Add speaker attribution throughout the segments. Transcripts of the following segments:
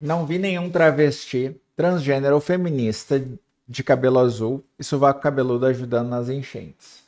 Speaker 1: Não vi nenhum travesti, transgênero ou feminista de cabelo azul e sovaco cabeludo ajudando nas enchentes.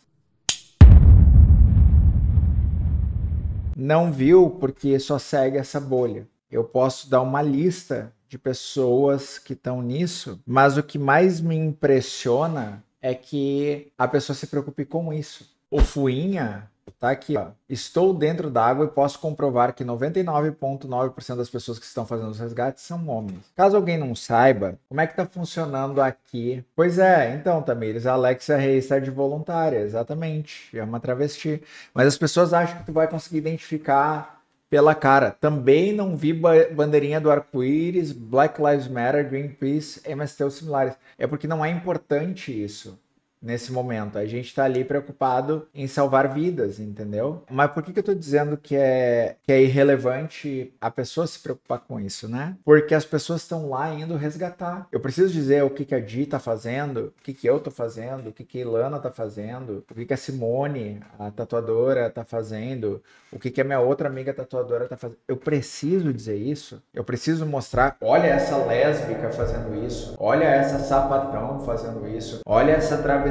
Speaker 1: Não viu porque só segue essa bolha. Eu posso dar uma lista de pessoas que estão nisso, mas o que mais me impressiona é que a pessoa se preocupe com isso. O Fuinha Tá aqui, ó. Estou dentro da água e posso comprovar que 99,9% das pessoas que estão fazendo os resgates são homens. Caso alguém não saiba, como é que tá funcionando aqui? Pois é, então, Tamires, a Alexa Reis está de voluntária, exatamente. É uma travesti. Mas as pessoas acham que tu vai conseguir identificar pela cara. Também não vi bandeirinha do arco-íris, Black Lives Matter, Greenpeace, MST ou similares. É porque não é importante isso nesse momento. A gente está ali preocupado em salvar vidas, entendeu? Mas por que, que eu estou dizendo que é, que é irrelevante a pessoa se preocupar com isso, né? Porque as pessoas estão lá indo resgatar. Eu preciso dizer o que, que a Di está fazendo, o que, que eu estou fazendo, o que, que a Ilana está fazendo, o que, que a Simone, a tatuadora, está fazendo, o que, que a minha outra amiga tatuadora está fazendo. Eu preciso dizer isso. Eu preciso mostrar, olha essa lésbica fazendo isso, olha essa sapatão fazendo isso, olha essa travesti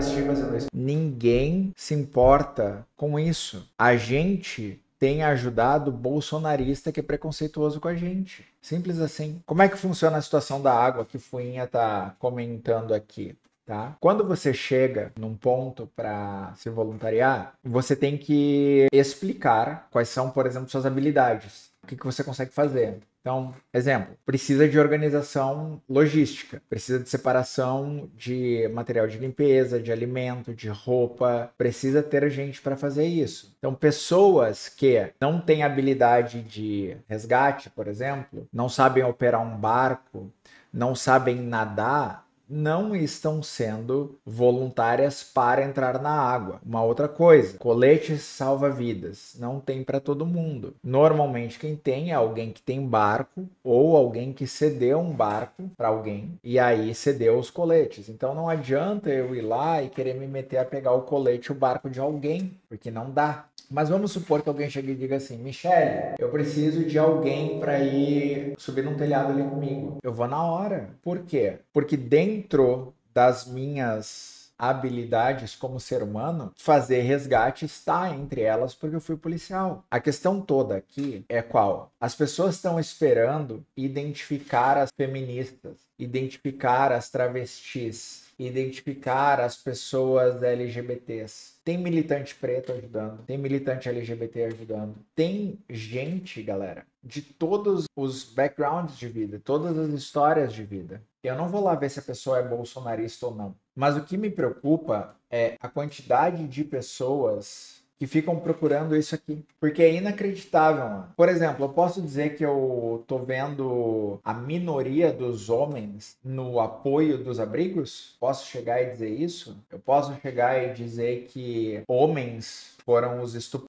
Speaker 1: Ninguém se importa com isso. A gente tem ajudado bolsonarista que é preconceituoso com a gente. Simples assim. Como é que funciona a situação da água que Fuinha tá comentando aqui? Tá? Quando você chega num ponto para se voluntariar, você tem que explicar quais são, por exemplo, suas habilidades, o que, que você consegue fazer. Então, exemplo, precisa de organização logística, precisa de separação de material de limpeza, de alimento, de roupa, precisa ter gente para fazer isso. Então, pessoas que não têm habilidade de resgate, por exemplo, não sabem operar um barco, não sabem nadar, não estão sendo voluntárias para entrar na água. Uma outra coisa, coletes salva-vidas não tem para todo mundo. Normalmente quem tem é alguém que tem barco ou alguém que cedeu um barco para alguém e aí cedeu os coletes. Então não adianta eu ir lá e querer me meter a pegar o colete o barco de alguém, porque não dá. Mas vamos supor que alguém chegue e diga assim: Michele, eu preciso de alguém para ir subir num telhado ali comigo. Eu vou na hora. Por quê? Porque dentro dentro das minhas habilidades como ser humano, fazer resgate está entre elas porque eu fui policial. A questão toda aqui é qual? As pessoas estão esperando identificar as feministas, identificar as travestis, identificar as pessoas LGBTs. Tem militante preto ajudando, tem militante LGBT ajudando, tem gente, galera, de todos os backgrounds de vida, todas as histórias de vida. Eu não vou lá ver se a pessoa é bolsonarista ou não. Mas o que me preocupa é a quantidade de pessoas que ficam procurando isso aqui. Porque é inacreditável, mano. Por exemplo, eu posso dizer que eu tô vendo a minoria dos homens no apoio dos abrigos? Posso chegar e dizer isso? Eu posso chegar e dizer que homens foram os estupradores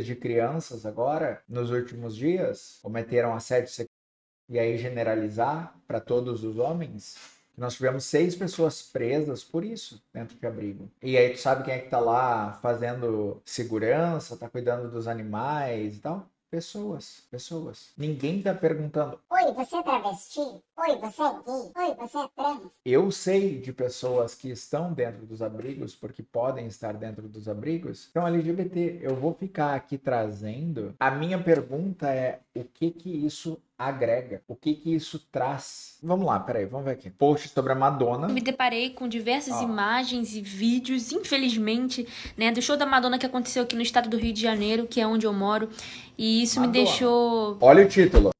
Speaker 1: de crianças agora, nos últimos dias? Cometeram assédio sexual? e aí generalizar para todos os homens, nós tivemos seis pessoas presas por isso dentro de abrigo. E aí tu sabe quem é que tá lá fazendo segurança, tá cuidando dos animais e tal? Pessoas, pessoas. Ninguém tá perguntando: Oi, você é travesti? Oi, você é gay? Oi, você é trans? Eu sei de pessoas que estão dentro dos abrigos, porque podem estar dentro dos abrigos. Então, LGBT, eu vou ficar aqui trazendo. A minha pergunta é: o que que isso agrega? O que que isso traz? Vamos lá, peraí, vamos ver aqui. Post sobre a Madonna. Me
Speaker 2: deparei com diversas ah. imagens e vídeos, infelizmente, né, do show da Madonna que aconteceu aqui no estado do Rio de Janeiro, que é onde eu moro, e isso Madonna. me deixou
Speaker 1: Olha o título.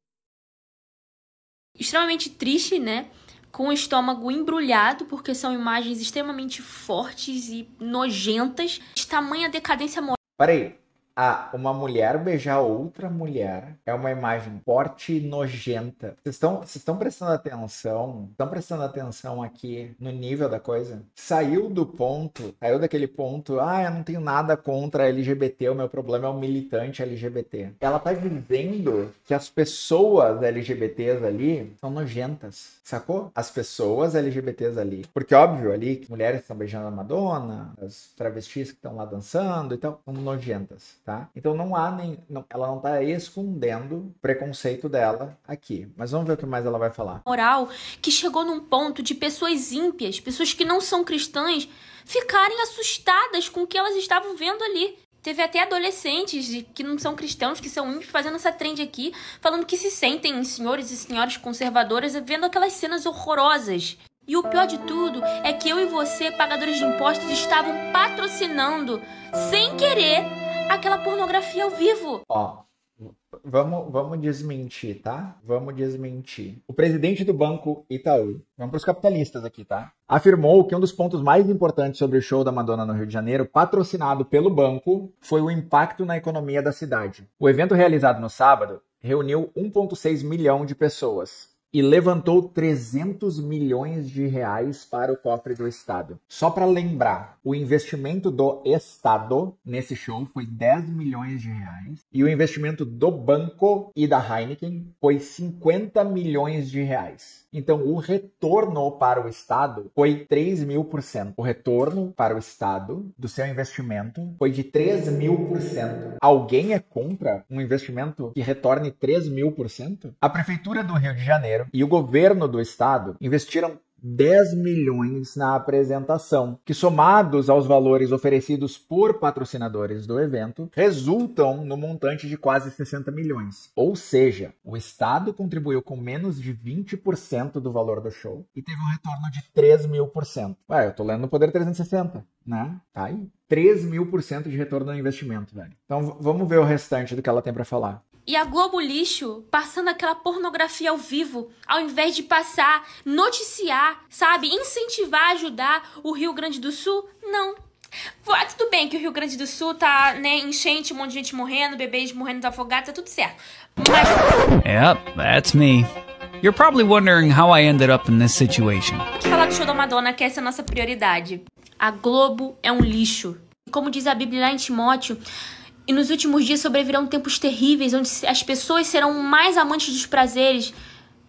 Speaker 2: Extremamente triste, né? Com o estômago embrulhado, porque são imagens extremamente fortes e nojentas, de tamanha decadência moral.
Speaker 1: Peraí, a uma mulher beijar outra mulher é uma imagem forte e nojenta. Vocês estão prestando atenção? Estão prestando atenção aqui no nível da coisa? Saiu do ponto, saiu daquele ponto, ah, eu não tenho nada contra LGBT, o meu problema é o militante LGBT. Ela tá dizendo que as pessoas LGBTs ali são nojentas, sacou? As pessoas LGBTs ali. Porque, óbvio, ali, que mulheres estão beijando a Madonna, as travestis que estão lá dançando e tal, são nojentas tá? Então não há nem. Não, ela não está escondendo preconceito dela aqui. Mas vamos ver o que mais ela vai falar.
Speaker 2: Moral que chegou num ponto de pessoas ímpias, pessoas que não são cristãs, ficarem assustadas com o que elas estavam vendo ali. Teve até adolescentes que não são cristãos, que são ímpios, fazendo essa trend aqui, falando que se sentem senhores e senhoras conservadoras vendo aquelas cenas horrorosas. E o pior de tudo é que eu e você, pagadores de impostos, estavam patrocinando, sem querer, aquela pornografia ao vivo.
Speaker 1: Ó, Vamos, vamos desmentir, tá? Vamos desmentir. O presidente do banco Itaú, vamos para os capitalistas aqui, tá? Afirmou que um dos pontos mais importantes sobre o show da Madonna no Rio de Janeiro, patrocinado pelo banco, foi o impacto na economia da cidade. O evento realizado no sábado reuniu 1,6 milhão de pessoas, e levantou 300 milhões de reais para o cofre do Estado. Só para lembrar, o investimento do Estado nesse show foi 10 milhões de reais e o investimento do banco e da Heineken foi 50 milhões de reais. Então, o retorno para o Estado foi 3 mil por cento. O retorno para o Estado do seu investimento foi de 3 mil por cento. Alguém é contra um investimento que retorne 3 mil por cento? A Prefeitura do Rio de Janeiro Janeiro e o governo do estado investiram 10 milhões na apresentação, que somados aos valores oferecidos por patrocinadores do evento, resultam no montante de quase 60 milhões. Ou seja, o Estado contribuiu com menos de 20% do valor do show e teve um retorno de 3 mil por cento. Ué, eu tô lendo no Poder 360, né? Tá aí. 3 mil por cento de retorno no investimento, velho. Então vamos ver o restante do que ela tem para falar
Speaker 2: e a Globo Lixo passando aquela pornografia ao vivo, ao invés de passar, noticiar, sabe, incentivar, ajudar o Rio Grande do Sul? Não. Ah, tudo bem que o Rio Grande do Sul tá, né, enchente, um monte de gente morrendo, bebês morrendo afogados, tá tudo certo. Mas... Yep, that's me. You're probably wondering how I ended up in this situation. falar do show da Madonna, que essa é a nossa prioridade. A Globo é um lixo. Como diz a Bíblia lá em Timóteo, e nos últimos dias sobrevirão tempos terríveis onde as pessoas serão mais amantes dos prazeres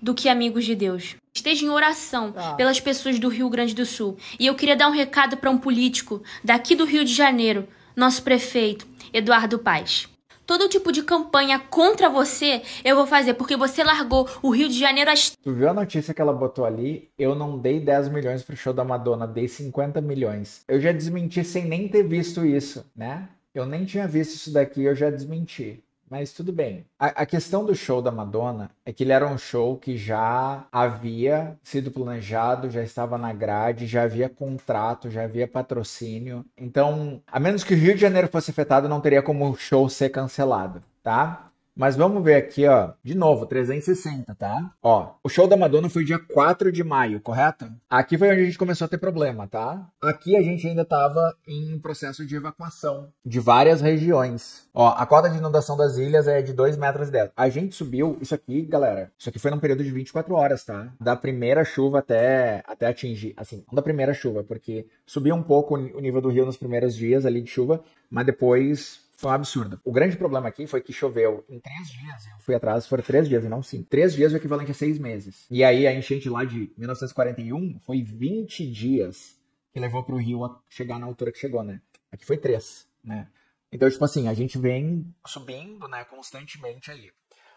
Speaker 2: do que amigos de Deus. Esteja em oração ah. pelas pessoas do Rio Grande do Sul. E eu queria dar um recado para um político daqui do Rio de Janeiro, nosso prefeito, Eduardo Paes. Todo tipo de campanha contra você eu vou fazer, porque você largou o Rio de Janeiro às. Tu viu
Speaker 1: a notícia que ela botou ali? Eu não dei 10 milhões pro show da Madonna, dei 50 milhões. Eu já desmenti sem nem ter visto isso, né? Eu nem tinha visto isso daqui, eu já desmenti. Mas tudo bem. A, a, questão do show da Madonna é que ele era um show que já havia sido planejado, já estava na grade, já havia contrato, já havia patrocínio. Então, a menos que o Rio de Janeiro fosse afetado, não teria como o show ser cancelado, tá? Mas vamos ver aqui, ó, de novo, 360, tá? Ó, o show da Madonna foi dia 4 de maio, correto? Aqui foi onde a gente começou a ter problema, tá? Aqui a gente ainda estava em processo de evacuação de várias regiões. Ó, a cota de inundação das ilhas é de 2 metros e 10. A gente subiu isso aqui, galera. Isso aqui foi num período de 24 horas, tá? Da primeira chuva até, até atingir, assim, não da primeira chuva, porque subiu um pouco o nível do rio nos primeiros dias ali de chuva, mas depois foi um absurdo. O grande problema aqui foi que choveu em três dias. Eu fui atrás, foram três dias não cinco. Três dias é o equivalente a seis meses. E aí a enchente lá de 1941 foi 20 dias que levou para o rio chegar na altura que chegou, né? Aqui foi três, né? Então, tipo assim, a gente vem subindo, né, constantemente aí.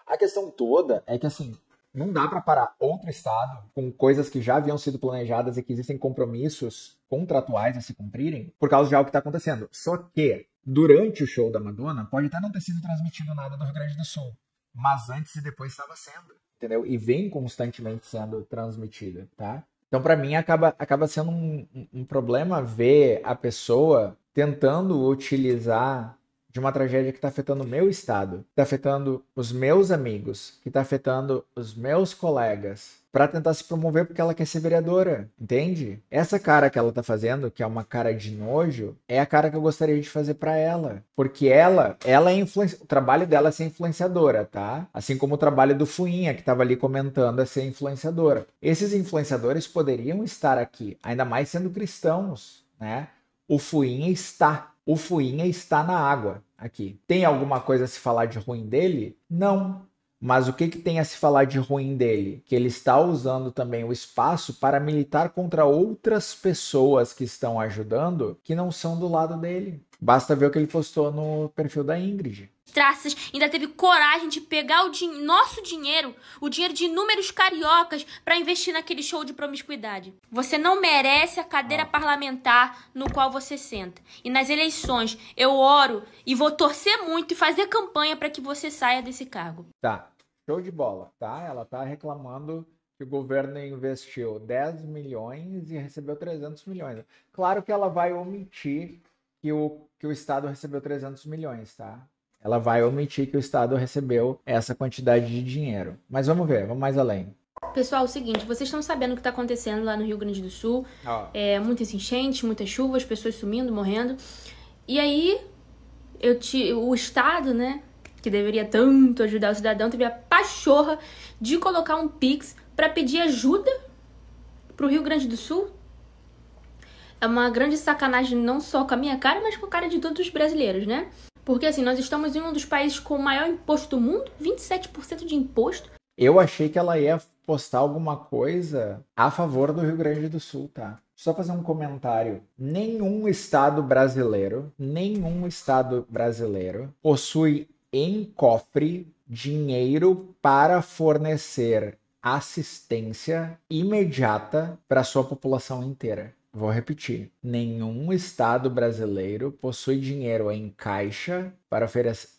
Speaker 1: A questão toda é que, assim, não dá para parar outro estado com coisas que já haviam sido planejadas e que existem compromissos contratuais a se cumprirem por causa de algo que está acontecendo. Só que durante o show da Madonna, pode até não ter sido transmitido nada do Rio Grande do Sul, mas antes e depois estava sendo, entendeu? E vem constantemente sendo transmitida, tá? Então, para mim, acaba, acaba sendo um, um problema ver a pessoa tentando utilizar de uma tragédia que está afetando o meu estado, que está afetando os meus amigos, que está afetando os meus colegas, para tentar se promover porque ela quer ser vereadora, entende? Essa cara que ela tá fazendo, que é uma cara de nojo, é a cara que eu gostaria de fazer para ela, porque ela, ela é influenci... o trabalho dela é ser influenciadora, tá? Assim como o trabalho do Fuinha que tava ali comentando é ser influenciadora. Esses influenciadores poderiam estar aqui, ainda mais sendo cristãos, né? O Fuinha está. O Fuinha está na água aqui. Tem alguma coisa a se falar de ruim dele? Não. Mas o que, que tem a se falar de ruim dele? Que ele está usando também o espaço para militar contra outras pessoas que estão ajudando que não são do lado dele. Basta ver o que ele postou no perfil da Ingrid.
Speaker 2: Traças ainda teve coragem de pegar o din nosso dinheiro, o dinheiro de inúmeros cariocas, para investir naquele show de promiscuidade. Você não merece a cadeira parlamentar no qual você senta. E nas eleições, eu oro e vou torcer muito e fazer campanha para que você saia desse cargo.
Speaker 1: Tá, show de bola, tá? Ela tá reclamando que o governo investiu 10 milhões e recebeu 300 milhões. Claro que ela vai omitir que o, que o Estado recebeu 300 milhões, tá? Ela vai omitir que o Estado recebeu essa quantidade de dinheiro. Mas vamos ver, vamos mais além.
Speaker 2: Pessoal, é o seguinte, vocês estão sabendo o que está acontecendo lá no Rio Grande do Sul. Oh. É, muitas enchentes, muitas chuvas, pessoas sumindo, morrendo. E aí, eu te, o Estado, né, que deveria tanto ajudar o cidadão, teve a pachorra de colocar um Pix para pedir ajuda para o Rio Grande do Sul é uma grande sacanagem não só com a minha cara, mas com a cara de todos os brasileiros, né? Porque assim, nós estamos em um dos países com o maior imposto do mundo, 27% de imposto.
Speaker 1: Eu achei que ela ia postar alguma coisa a favor do Rio Grande do Sul, tá? Só fazer um comentário. Nenhum estado brasileiro, nenhum estado brasileiro possui em cofre dinheiro para fornecer assistência imediata para sua população inteira. Vou repetir. Nenhum estado brasileiro possui dinheiro em caixa para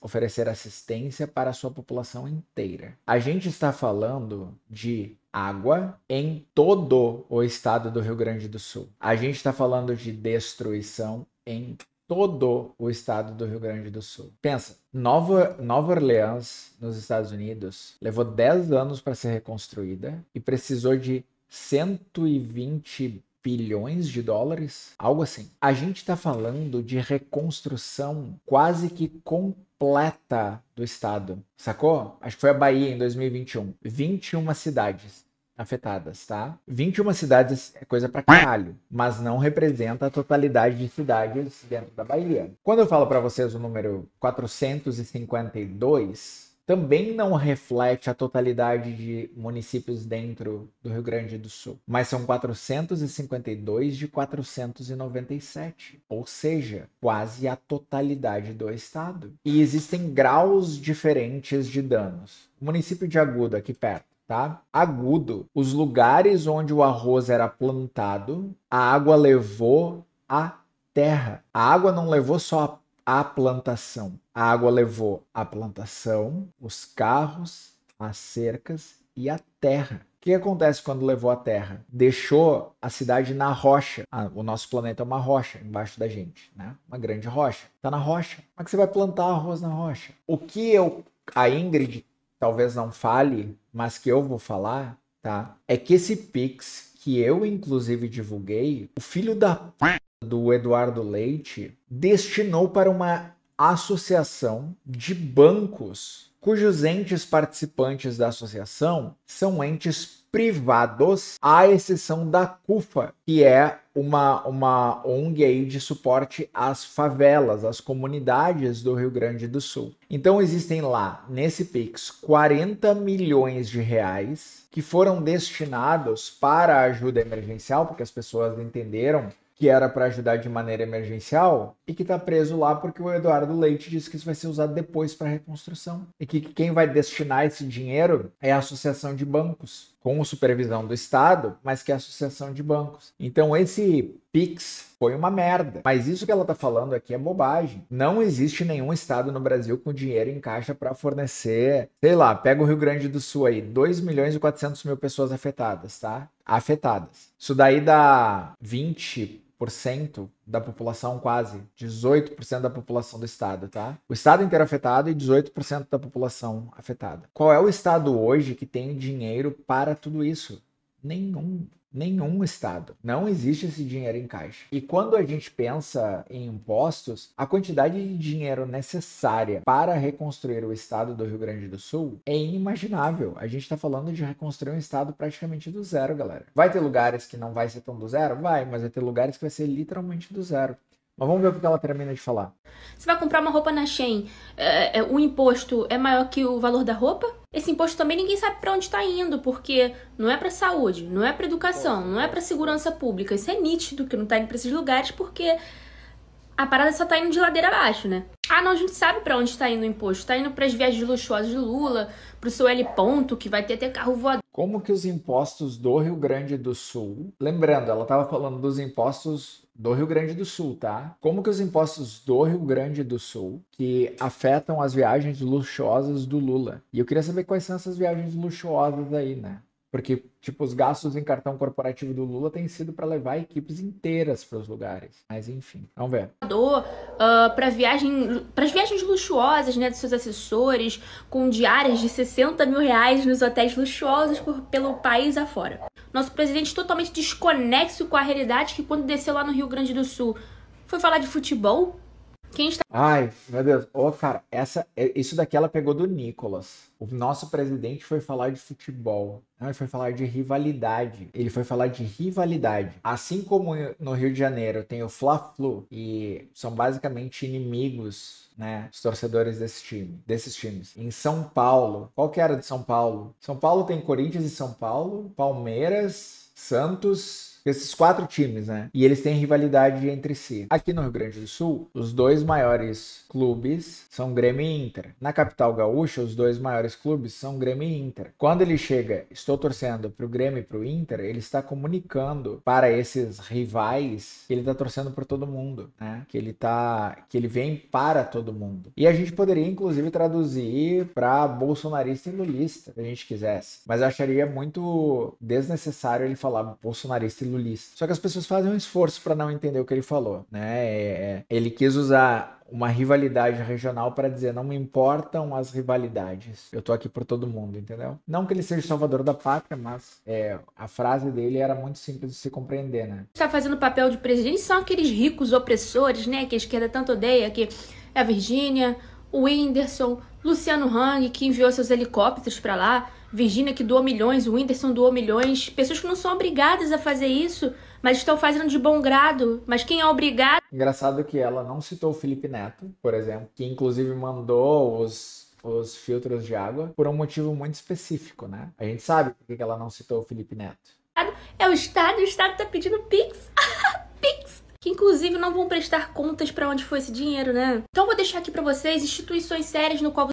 Speaker 1: oferecer assistência para a sua população inteira. A gente está falando de água em todo o estado do Rio Grande do Sul. A gente está falando de destruição em todo o estado do Rio Grande do Sul. Pensa, Nova, Nova Orleans, nos Estados Unidos, levou 10 anos para ser reconstruída e precisou de 120 bilhões de dólares, algo assim. A gente está falando de reconstrução quase que completa do estado, sacou? Acho que foi a Bahia em 2021. 21 cidades afetadas, tá? 21 cidades é coisa pra caralho, mas não representa a totalidade de cidades dentro da Bahia. Quando eu falo para vocês o número 452, também não reflete a totalidade de municípios dentro do Rio Grande do Sul, mas são 452 de 497, ou seja, quase a totalidade do estado. E existem graus diferentes de danos. O município de Agudo, aqui perto, Tá? Agudo, os lugares onde o arroz era plantado, a água levou a terra. A água não levou só a a plantação. A água levou a plantação, os carros, as cercas e a terra. O que acontece quando levou a Terra? Deixou a cidade na rocha. Ah, o nosso planeta é uma rocha embaixo da gente, né? Uma grande rocha. Tá na rocha. Como é que você vai plantar arroz na rocha? O que eu, a Ingrid talvez não fale, mas que eu vou falar, tá? É que esse Pix que eu inclusive divulguei, o filho da p do Eduardo Leite destinou para uma associação de bancos cujos entes participantes da associação são entes privados, à exceção da CUFA, que é uma, uma ONG aí de suporte às favelas, às comunidades do Rio Grande do Sul. Então existem lá, nesse Pix, 40 milhões de reais que foram destinados para ajuda emergencial, porque as pessoas entenderam que era para ajudar de maneira emergencial e que está preso lá porque o Eduardo Leite disse que isso vai ser usado depois para reconstrução e que quem vai destinar esse dinheiro é a associação de bancos com supervisão do Estado, mas que é a associação de bancos. Então esse Pix foi uma merda. Mas isso que ela está falando aqui é bobagem. Não existe nenhum estado no Brasil com dinheiro em caixa para fornecer, sei lá, pega o Rio Grande do Sul aí, 2 milhões e 400 mil pessoas afetadas, tá? Afetadas. Isso daí dá 20 18% da população, quase 18% da população do estado, tá? O estado inteiro afetado e 18% da população afetada. Qual é o estado hoje que tem dinheiro para tudo isso? Nenhum. Nenhum estado. Não existe esse dinheiro em caixa. E quando a gente pensa em impostos, a quantidade de dinheiro necessária para reconstruir o estado do Rio Grande do Sul é inimaginável. A gente está falando de reconstruir um estado praticamente do zero, galera. Vai ter lugares que não vai ser tão do zero? Vai, mas vai ter lugares que vai ser literalmente do zero. Mas vamos ver o que ela termina de falar.
Speaker 2: Você vai comprar uma roupa na Shein, é, é, o imposto é maior que o valor da roupa? Esse imposto também ninguém sabe para onde está indo, porque não é para saúde, não é para educação, não é para segurança pública. Isso é nítido que não está indo para esses lugares, porque a parada só está indo de ladeira abaixo, né? Ah, não, a gente sabe para onde está indo o imposto. Está indo para as viagens luxuosas de Lula, para o seu L ponto, que vai ter até carro voador.
Speaker 1: Como que os impostos do Rio Grande do Sul... Lembrando, ela estava falando dos impostos do Rio Grande do Sul, tá? Como que os impostos do Rio Grande do Sul que afetam as viagens luxuosas do Lula? E eu queria saber quais são essas viagens luxuosas aí, né? Porque, tipo, os gastos em cartão corporativo do Lula têm sido para levar equipes inteiras para os lugares. Mas, enfim, vamos ver.
Speaker 2: Uh, ah, para viagem, viagens luxuosas, né, dos seus assessores, com diárias de 60 mil reais nos hotéis luxuosos por, pelo país afora. Nosso presidente totalmente desconexo com a realidade que quando desceu lá no Rio Grande do Sul, foi falar de futebol, quem está...
Speaker 1: Ai, meu Deus. Ô, oh, cara, essa, é, isso daqui ela pegou do Nicolas. O nosso presidente foi falar de futebol. Não, né? ele foi falar de rivalidade. Ele foi falar de rivalidade. Assim como no Rio de Janeiro tem o Fla-Flu e são basicamente inimigos né, os torcedores desse time, desses times. Em São Paulo, qual que era de São Paulo? São Paulo tem Corinthians e São Paulo, Palmeiras, Santos esses quatro times, né? E eles têm rivalidade entre si. Aqui no Rio Grande do Sul, os dois maiores clubes são Grêmio e Inter. Na capital gaúcha, os dois maiores clubes são Grêmio e Inter. Quando ele chega, estou torcendo para o Grêmio e para o Inter, ele está comunicando para esses rivais que ele está torcendo para todo mundo, né? Que ele tá, que ele vem para todo mundo. E a gente poderia inclusive traduzir para bolsonarista e lulista, se a gente quisesse. Mas eu acharia muito desnecessário ele falar bolsonarista e Lulis. Só que as pessoas fazem um esforço para não entender o que ele falou, né? É, é, é. ele quis usar uma rivalidade regional para dizer não me importam as rivalidades. Eu tô aqui por todo mundo, entendeu? Não que ele seja salvador da pátria, mas é, a frase dele era muito simples de se compreender, né?
Speaker 2: Está fazendo papel de presidente são aqueles ricos opressores, né? Que a esquerda tanto odeia, que é a Virgínia, o Whindersson, Luciano Hang, que enviou seus helicópteros para lá Virginia que doou milhões, o Whindersson doou milhões. Pessoas que não são obrigadas a fazer isso, mas estão fazendo de bom grado. Mas quem é obrigado.
Speaker 1: Engraçado que ela não citou o Felipe Neto, por exemplo, que inclusive mandou os os filtros de água por um motivo muito específico, né? A gente sabe por que ela não citou o Felipe Neto.
Speaker 2: É o Estado, o Estado tá pedindo Pix. que inclusive não vão prestar contas para onde foi esse dinheiro, né? Então vou deixar aqui para vocês instituições sérias no qual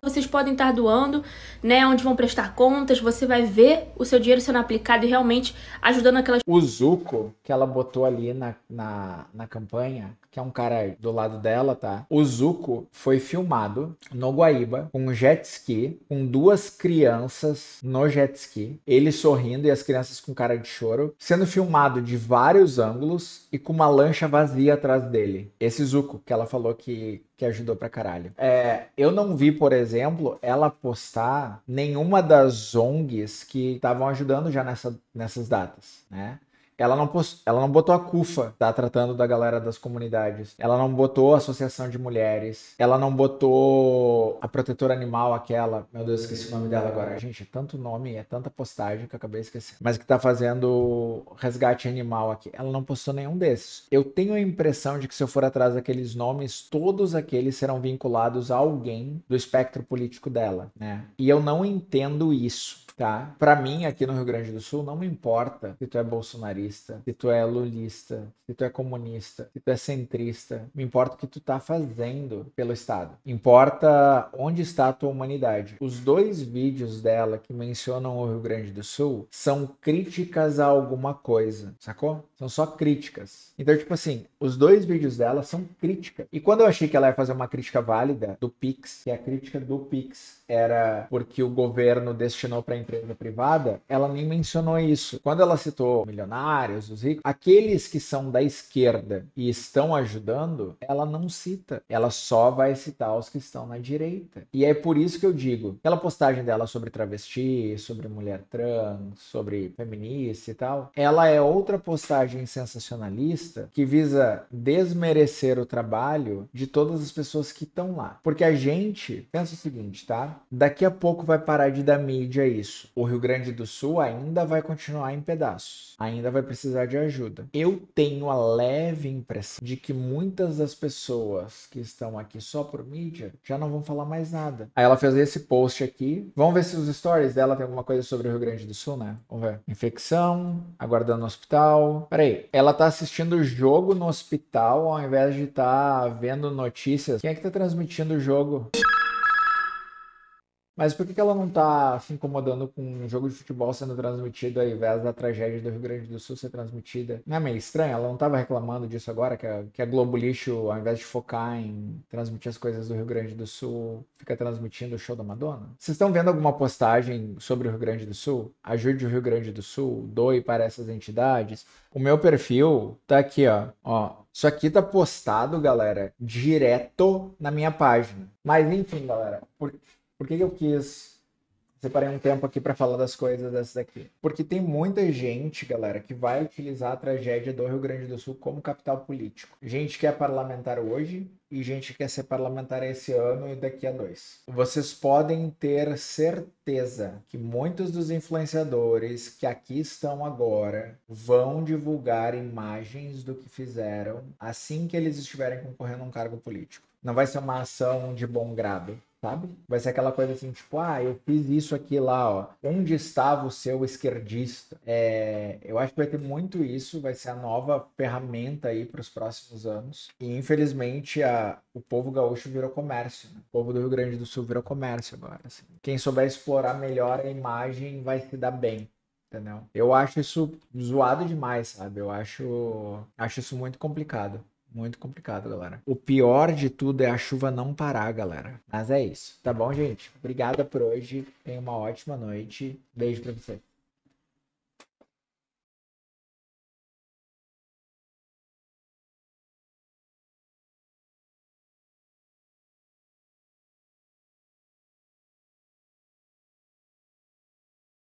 Speaker 2: vocês podem estar doando, né, onde vão prestar contas, você vai ver o seu dinheiro sendo aplicado e realmente
Speaker 1: ajudando aquelas O Zuko que ela botou ali na, na, na campanha, que é um cara do lado dela, tá? O Zuko foi filmado no Guaíba com um jet ski, com duas crianças no jet ski, ele sorrindo e as crianças com cara de choro, sendo filmado de vários ângulos e com uma lancha vazia atrás dele. Esse Zuko, que ela falou que, que ajudou pra caralho. É, eu não vi, por exemplo, ela postar nenhuma das ONGs que estavam ajudando já nessa, nessas datas, né? ela não, ela não botou a CUFA, tá? Tratando da galera das comunidades. Ela não botou a Associação de Mulheres. Ela não botou a protetora animal, aquela. Meu Deus, esqueci o nome dela agora. Gente, é tanto nome, é tanta postagem que eu acabei esquecendo. Mas que tá fazendo resgate animal aqui. Ela não postou nenhum desses. Eu tenho a impressão de que se eu for atrás daqueles nomes, todos aqueles serão vinculados a alguém do espectro político dela, né? E eu não entendo isso tá? Para mim, aqui no Rio Grande do Sul, não me importa se tu é bolsonarista, se tu é lulista, se tu é comunista, se tu é centrista. Me importa o que tu tá fazendo pelo Estado. Importa onde está a tua humanidade. Os dois vídeos dela que mencionam o Rio Grande do Sul são críticas a alguma coisa, sacou? São só críticas. Então, tipo assim, os dois vídeos dela são crítica. E quando eu achei que ela ia fazer uma crítica válida do Pix, que a crítica do Pix era porque o governo destinou para empresa privada, ela nem mencionou isso. Quando ela citou milionários, os ricos, aqueles que são da esquerda e estão ajudando, ela não cita. Ela só vai citar os que estão na direita. E é por isso que eu digo, aquela postagem dela sobre travesti, sobre mulher trans, sobre feminista e tal, ela é outra postagem sensacionalista que visa desmerecer o trabalho de todas as pessoas que estão lá. Porque a gente, pensa o seguinte, tá? Daqui a pouco vai parar de dar mídia isso isso, o Rio Grande do Sul ainda vai continuar em pedaços, ainda vai precisar de ajuda. Eu tenho a leve impressão de que muitas das pessoas que estão aqui só por mídia já não vão falar mais nada. Aí ela fez esse post aqui. Vamos ver se os stories dela tem alguma coisa sobre o Rio Grande do Sul, né? Vamos ver. Infecção, aguardando no hospital. Peraí, ela tá assistindo o jogo no hospital ao invés de estar tá vendo notícias. Quem é que tá transmitindo o jogo? Mas por que, ela não está se incomodando com um jogo de futebol sendo transmitido ao invés da tragédia do Rio Grande do Sul ser transmitida? Não é meio estranho? Ela não estava reclamando disso agora, que a, que a Globo Lixo, ao invés de focar em transmitir as coisas do Rio Grande do Sul, fica transmitindo o show da Madonna? Vocês estão vendo alguma postagem sobre o Rio Grande do Sul? Ajude o Rio Grande do Sul, doe para essas entidades. O meu perfil tá aqui, ó. ó. Isso aqui tá postado, galera, direto na minha página. Mas enfim, galera, por por que, eu quis separei um tempo aqui para falar das coisas dessas aqui. Porque tem muita gente, galera, que vai utilizar a tragédia do Rio Grande do Sul como capital político. Gente que é parlamentar hoje e gente que quer ser parlamentar esse ano e daqui a dois. Vocês podem ter certeza que muitos dos influenciadores que aqui estão agora vão divulgar imagens do que fizeram assim que eles estiverem concorrendo a um cargo político. Não vai ser uma ação de bom grado sabe? Vai ser aquela coisa assim, tipo, ah, eu fiz isso aqui lá, ó. Onde estava o seu esquerdista? É, eu acho que vai ter muito isso, vai ser a nova ferramenta aí para os próximos anos. E infelizmente a, o povo gaúcho virou comércio, né? O povo do Rio Grande do Sul virou comércio agora. Assim. Quem souber explorar melhor a imagem vai se dar bem. Entendeu? Eu acho isso zoado demais, sabe? Eu acho, acho isso muito complicado. Muito complicado, galera. O pior de tudo é a chuva não parar, galera. Mas é isso. Tá bom, gente? Obrigada por hoje. Tenha uma ótima noite. Beijo pra você.